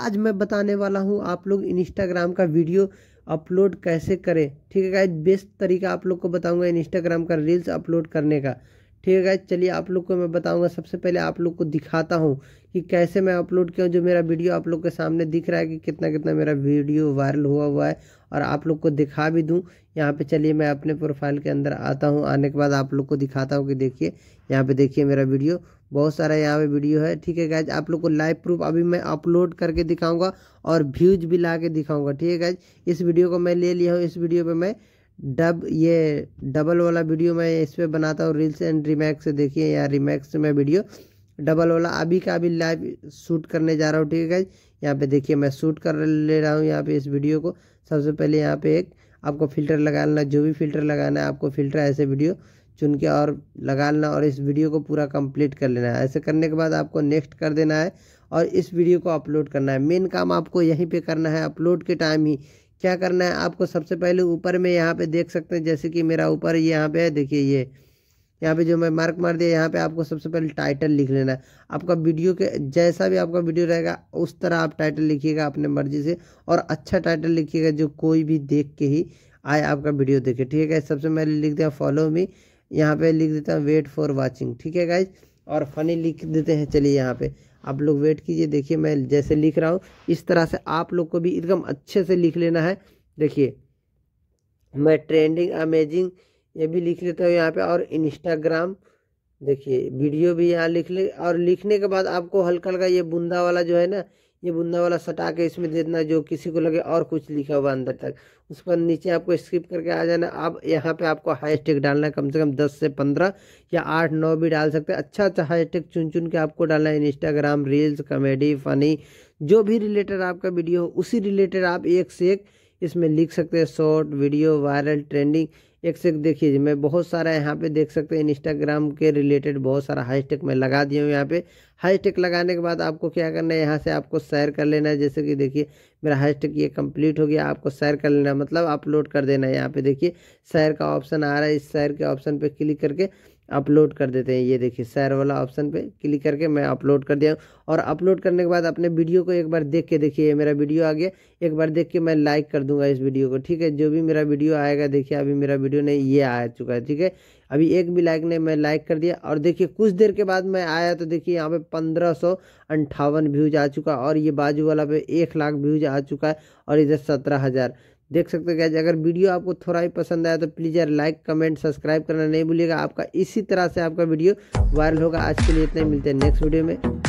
आज मैं बताने वाला हूँ आप लोग इंस्टाग्राम का वीडियो अपलोड कैसे करें ठीक है गाइज बेस्ट तरीका आप लोग को बताऊंगा इंस्टाग्राम का रील्स अपलोड करने का ठीक है गाइज चलिए आप लोग को मैं बताऊँगा सबसे पहले आप लोग को दिखाता हूँ कि कैसे मैं अपलोड किया जो मेरा वीडियो आप लोग के सामने दिख रहा है कि कितना कितना मेरा वीडियो वायरल हुआ हुआ है और आप लोग को दिखा भी दूँ यहाँ पे चलिए मैं अपने प्रोफाइल के अंदर आता हूँ आने के बाद आप लोग को दिखाता हूँ कि देखिए यहाँ पे देखिए मेरा वीडियो बहुत सारा यहाँ पे वीडियो है ठीक है गैज आप लोग को लाइव प्रूफ अभी मैं अपलोड करके दिखाऊंगा और व्यूज भी ला के दिखाऊंगा ठीक है गैज इस वीडियो को मैं ले लिया हूँ इस वीडियो पे मैं डब ये डबल वाला वीडियो मैं इस पर बनाता हूँ रील्स एंड रिमैक्स से देखिए यहाँ रिमैक्स में वीडियो डबल वाला अभी का अभी लाइव शूट करने जा रहा हूँ ठीक है गैज यहाँ पे देखिए मैं शूट कर ले रहा हूँ यहाँ पे इस वीडियो को सबसे पहले यहाँ पे एक आपको फिल्टर लगाना जो भी फिल्टर लगाना है आपको फिल्टर ऐसे वीडियो चुन के और लगा लेना और इस वीडियो को पूरा कंप्लीट कर लेना है ऐसे करने के बाद आपको नेक्स्ट कर देना है और इस वीडियो को अपलोड करना है मेन काम आपको यहीं पे करना है अपलोड के टाइम ही क्या करना है आपको सबसे पहले ऊपर में यहाँ पे देख सकते हैं जैसे कि मेरा ऊपर यहाँ पे है देखिए ये यहाँ पे जो मैं मार्क मार दिया यहाँ पे आपको सबसे पहले टाइटल लिख लेना है आपका वीडियो के जैसा भी आपका वीडियो रहेगा उस तरह आप टाइटल लिखिएगा अपने मर्जी से और अच्छा टाइटल लिखिएगा जो कोई भी देख के ही आए आपका वीडियो देखे ठीक है सबसे पहले लिख दिया फॉलो मी यहाँ पे लिख देता हूँ वेट फॉर वाचिंग ठीक है गाइज और फनी लिख देते हैं चलिए यहाँ पे आप लोग वेट कीजिए देखिए मैं जैसे लिख रहा हूँ इस तरह से आप लोग को भी एकदम अच्छे से लिख लेना है देखिए मैं ट्रेंडिंग अमेजिंग ये भी लिख लेता हूँ यहाँ पे और इंस्टाग्राम देखिए वीडियो भी यहाँ लिख ले और लिखने के बाद आपको हल्का हल्का ये बूंदा वाला जो है ना ये बुंदा वाला सटा के इसमें दे देना जो किसी को लगे और कुछ लिखा हुआ अंदर तक उस पर नीचे आपको स्किप करके आ जाना आप यहाँ पे आपको हाई स्टेक डालना है कम से कम दस से पंद्रह या आठ नौ भी डाल सकते हैं अच्छा अच्छा हाई स्टेक चुन चुन के आपको डालना है इंस्टाग्राम रील्स कॉमेडी फनी जो भी रिलेटेड आपका वीडियो हो उसी रिलेटेड आप एक से एक इसमें लिख सकते हैं शॉर्ट वीडियो वायरल ट्रेंडिंग एक से एक देखिए मैं बहुत सारा यहाँ पे देख सकते हैं इंस्टाग्राम के रिलेटेड बहुत सारा हैशटैग मैं लगा दिया हूँ यहाँ पे हैशटैग लगाने के बाद आपको क्या करना है यहाँ से आपको शेयर कर लेना है जैसे कि देखिए मेरा हैशटैग ये कंप्लीट हो गया आपको शेयर कर लेना है मतलब अपलोड कर देना है यहाँ पे देखिए शेयर का ऑप्शन आ रहा है इस शेयर के ऑप्शन पे क्लिक करके अपलोड कर देते हैं ये देखिए शेयर वाला ऑप्शन पे क्लिक करके मैं अपलोड कर दिया और अपलोड करने के बाद अपने वीडियो को एक बार देख के देखिए ये मेरा वीडियो आ गया एक बार देख के मैं लाइक कर दूंगा इस वीडियो को ठीक है जो भी मेरा वीडियो आएगा देखिए अभी मेरा वीडियो नहीं ये आ चुका है ठीक है अभी एक भी लाइक नहीं मैं लाइक कर दिया और देखिए कुछ देर के बाद मैं आया तो देखिए यहाँ पे पंद्रह सौ अंठावन व्यूज आ चुका और ये बाजू वाला पे एक लाख व्यूज आ चुका है और इधर सत्रह हज़ार देख सकते हैं क्या अगर वीडियो आपको थोड़ा भी पसंद आया तो प्लीज़ यार लाइक कमेंट सब्सक्राइब करना नहीं भूलिएगा आपका इसी तरह से आपका वीडियो वायरल होगा आज के लिए इतना ही मिलते हैं नेक्स्ट वीडियो में